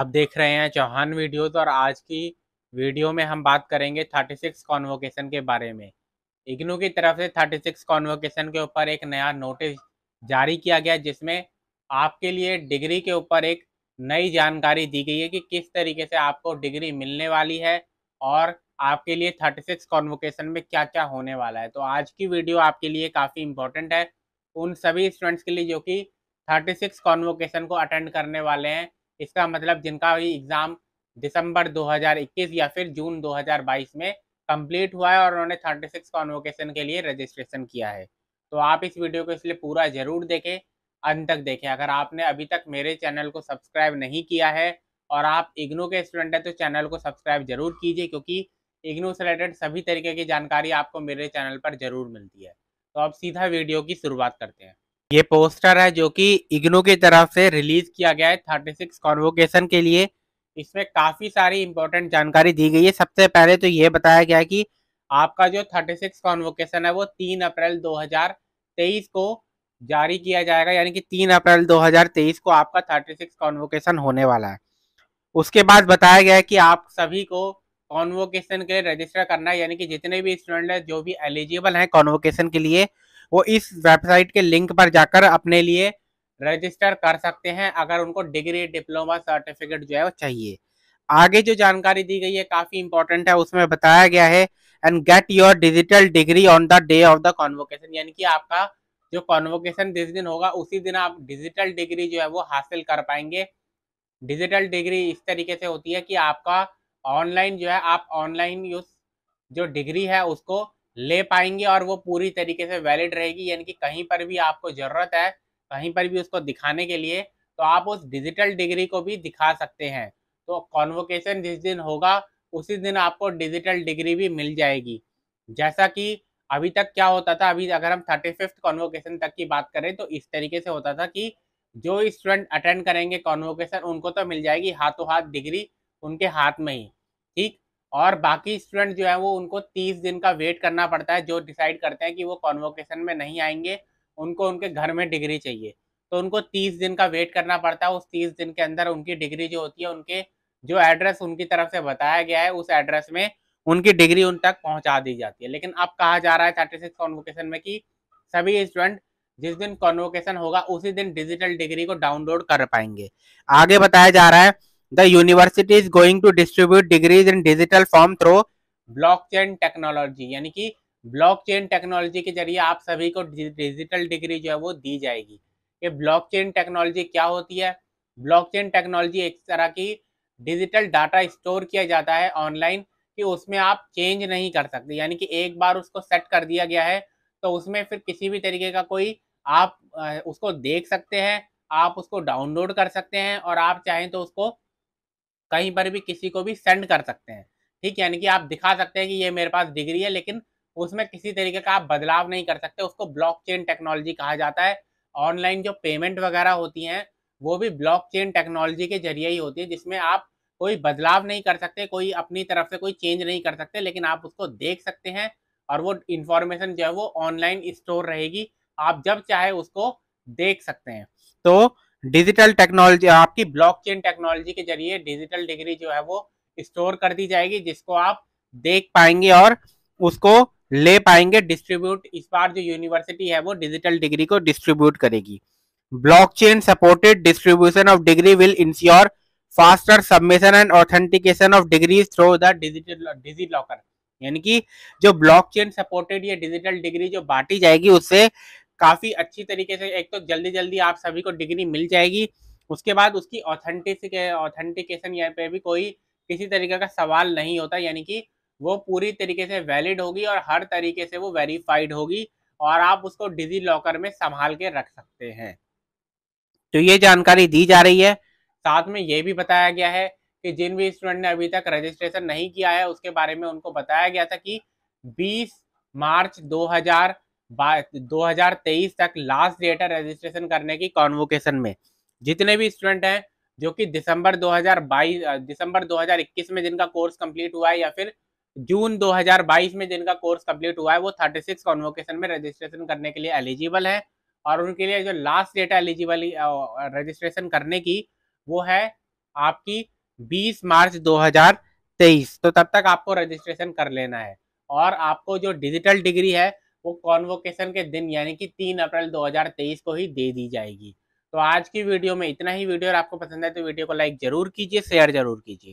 आप देख रहे हैं चौहान वीडियोस और आज की वीडियो में हम बात करेंगे 36 कॉन्वोकेशन के बारे में इग्नू की तरफ से 36 कॉन्वोकेशन के ऊपर एक नया नोटिस जारी किया गया जिसमें आपके लिए डिग्री के ऊपर एक नई जानकारी दी गई है कि किस तरीके से आपको डिग्री मिलने वाली है और आपके लिए 36 कॉन्वोकेशन में क्या क्या होने वाला है तो आज की वीडियो आपके लिए काफ़ी इंपॉर्टेंट है उन सभी स्टूडेंट्स के लिए जो कि 36 कॉन्वोकेशन को अटेंड करने वाले हैं इसका मतलब जिनका भी एग्ज़ाम दिसंबर 2021 या फिर जून 2022 में कंप्लीट हुआ है और उन्होंने 36 कॉन्वोकेशन के लिए रजिस्ट्रेशन किया है तो आप इस वीडियो को इसलिए पूरा ज़रूर देखें अंत तक देखें अगर आपने अभी तक मेरे चैनल को सब्सक्राइब नहीं किया है और आप इग्नू के स्टूडेंट हैं तो चैनल को सब्सक्राइब जरूर कीजिए क्योंकि इग्नू से रिलेटेड सभी तरीके की जानकारी आपको मेरे चैनल पर जरूर मिलती है तो आप सीधा वीडियो की शुरुआत करते हैं ये पोस्टर है जो कि इग्नू की तरफ से रिलीज किया गया है थर्टी सिक्स कॉन्वोकेशन के लिए इसमें काफ़ी सारी इंपॉर्टेंट जानकारी दी गई है सबसे पहले तो ये बताया गया कि आपका जो थर्टी सिक्स कॉन्वोकेशन है वो तीन अप्रैल दो हजार तेईस को जारी किया जाएगा यानी कि तीन अप्रैल दो हजार तेईस को आपका थर्टी सिक्स कॉन्वोकेशन होने वाला है उसके बाद बताया गया है कि आप सभी को कॉन्वोकेशन के लिए रजिस्टर करना है यानी कि जितने भी स्टूडेंट है जो भी एलिजिबल है कॉन्वोकेशन के लिए वो इस वेबसाइट के लिंक पर जाकर अपने लिए रजिस्टर कर सकते हैं अगर उनको डिग्री डिप्लोमा सर्टिफिकेट जो है वो चाहिए आगे जो जानकारी दी गई है काफ़ी इंपॉर्टेंट है उसमें बताया गया है and get your digital degree on the day of the convocation यानी कि आपका जो कॉन्वोकेशन जिस दिन होगा उसी दिन आप डिजिटल डिग्री जो है वो हासिल कर पाएंगे डिजिटल डिग्री इस तरीके से होती है कि आपका ऑनलाइन जो है आप ऑनलाइन जो डिग्री है उसको ले पाएंगे और वो पूरी तरीके से वैलिड रहेगी यानी कि कहीं पर भी आपको ज़रूरत है कहीं पर भी उसको दिखाने के लिए तो आप उस डिजिटल डिग्री को भी दिखा सकते हैं तो कॉन्वोकेशन जिस दिन होगा उसी दिन आपको डिजिटल डिग्री भी मिल जाएगी जैसा कि अभी तक क्या होता था अभी अगर हम थर्टी फिफ्थ कॉन्वोकेशन तक की बात करें तो इस तरीके से होता था कि जो स्टूडेंट अटेंड करेंगे कॉन्वोकेशन उनको तो मिल जाएगी हाथों हाथ डिग्री उनके हाथ में ही ठीक और बाकी स्टूडेंट जो है वो उनको तीस दिन का वेट करना पड़ता है जो डिसाइड करते हैं कि वो कॉन्वोकेशन में नहीं आएंगे उनको उनके घर में डिग्री चाहिए तो उनको तीस दिन का वेट करना पड़ता है उस तीस दिन के अंदर उनकी डिग्री जो होती है उनके जो एड्रेस उनकी तरफ से बताया गया है उस एड्रेस में उनकी डिग्री उन तक पहुंचा दी जाती है लेकिन अब कहा जा रहा है थर्टी सिक्स कॉन्वोकेशन में कि सभी स्टूडेंट जिस दिन कॉन्वोकेशन होगा उसी दिन डिजिटल डिग्री को डाउनलोड कर पाएंगे आगे बताया जा रहा है The university is going to distribute in digital form form block chain technology यानी कि ब्लॉक चेन टेक्नोलॉजी के जरिए आप सभी को डिजिटल डिग्री जो है वो दी जाएगी ये ब्लॉक चेन टेक्नोलॉजी क्या होती है ब्लॉक चेन टेक्नोलॉजी एक तरह की डिजिटल डाटा स्टोर किया जाता है ऑनलाइन कि उसमें आप चेंज नहीं कर सकते यानी कि एक बार उसको सेट कर दिया गया है तो उसमें फिर किसी भी तरीके का कोई आप उसको देख सकते हैं आप उसको डाउनलोड कर सकते हैं और आप चाहें तो उसको कहीं पर भी किसी को भी सेंड कर सकते हैं ठीक यानी कि आप दिखा सकते हैं कि ये मेरे पास डिग्री है लेकिन उसमें किसी तरीके का आप बदलाव नहीं कर सकते उसको ब्लॉकचेन टेक्नोलॉजी कहा जाता है ऑनलाइन जो पेमेंट वगैरह होती हैं वो भी ब्लॉकचेन टेक्नोलॉजी के जरिए ही होती है जिसमें आप कोई बदलाव नहीं कर सकते कोई अपनी तरफ से कोई चेंज नहीं कर सकते लेकिन आप उसको देख सकते हैं और वो इन्फॉर्मेशन जो है वो ऑनलाइन स्टोर रहेगी आप जब चाहे उसको देख सकते हैं तो डिजिटल टेक्नोलॉजी आपकी ब्लॉकचेन टेक्नोलॉजी के जरिए डिजिटल डिग्री जो है वो स्टोर कर दी जाएगी जिसको आप देख पाएंगे और उसको ले पाएंगे डिस्ट्रीब्यूट इस बार जो यूनिवर्सिटी है वो डिजिटल डिग्री को डिस्ट्रीब्यूट करेगी blockchain supported distribution of degree will ensure faster submission and authentication of degrees through the digital digi locker यानी कि जो ब्लॉकचेन सपोर्टेड ये डिजिटल डिग्री जो बांटी जाएगी उससे काफ़ी अच्छी तरीके से एक तो जल्दी जल्दी आप सभी को डिग्री मिल जाएगी उसके बाद उसकी ऑथेंटिक ऑथेंटिकेशन यहाँ पे भी कोई किसी तरीके का सवाल नहीं होता यानी कि वो पूरी तरीके से वैलिड होगी और हर तरीके से वो वेरीफाइड होगी और आप उसको डिजी लॉकर में संभाल के रख सकते हैं तो ये जानकारी दी जा रही है साथ में ये भी बताया गया है कि जिन भी स्टूडेंट ने अभी तक रजिस्ट्रेशन नहीं किया है उसके बारे में उनको बताया गया था कि 20 मार्च 2000 2023 तक लास्ट डेट है रजिस्ट्रेशन करने की कॉन्वोकेशन में जितने भी स्टूडेंट हैं जो कि दिसंबर 2022 दिसंबर 2021 में जिनका कोर्स कंप्लीट हुआ है या फिर जून 2022 में जिनका कोर्स कंप्लीट हुआ है वो 36 कॉन्वोकेशन में रजिस्ट्रेशन करने के लिए एलिजिबल है और उनके लिए जो लास्ट डेट एलिजिबल रजिस्ट्रेशन करने की वो है आपकी 20 मार्च 2023 तो तब तक आपको रजिस्ट्रेशन कर लेना है और आपको जो डिजिटल डिग्री है वो कॉन्वोकेशन के दिन यानी कि तीन अप्रैल 2023 को ही दे दी जाएगी तो आज की वीडियो में इतना ही वीडियो और आपको पसंद आए तो वीडियो को लाइक जरूर कीजिए शेयर जरूर कीजिए